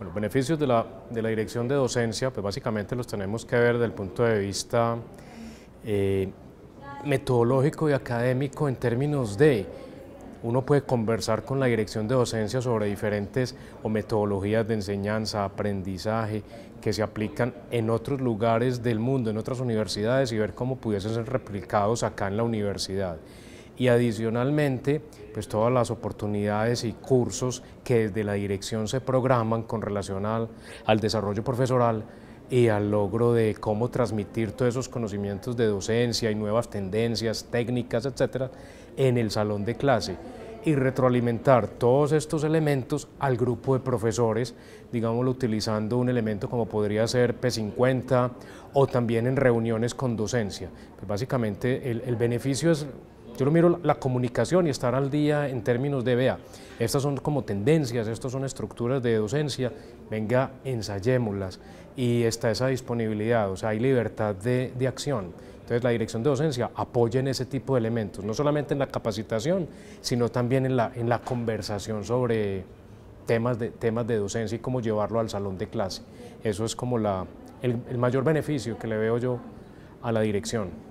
Los beneficios de la, dirección de docencia, pues básicamente los tenemos que ver desde el punto de vista eh, metodológico y académico en términos de uno puede conversar con la dirección de docencia sobre diferentes metodologías de enseñanza, aprendizaje que se aplican en otros lugares del mundo, en otras universidades y ver cómo pudiesen ser replicados acá en la universidad. Y adicionalmente, pues todas las oportunidades y cursos que desde la dirección se programan con relación al, desarrollo profesoral y al logro de cómo transmitir todos esos conocimientos de docencia y nuevas tendencias, técnicas, etcétera, en el salón de clase y retroalimentar todos estos elementos al grupo de profesores, digámoslo utilizando un elemento como podría ser P50 o también en reuniones con docencia. Pues, básicamente el, el beneficio es yo lo miro la comunicación y estar al día en términos de, vea, estas son como tendencias, estas son estructuras de docencia, venga, ensayémoslas. Y está esa disponibilidad, o sea, hay libertad de, de acción. Entonces la dirección de docencia apoya en ese tipo de elementos, no solamente en la capacitación, sino también en la, conversación sobre temas de, temas de docencia y cómo llevarlo al salón de clase. Eso es como el mayor beneficio que le veo yo a la dirección.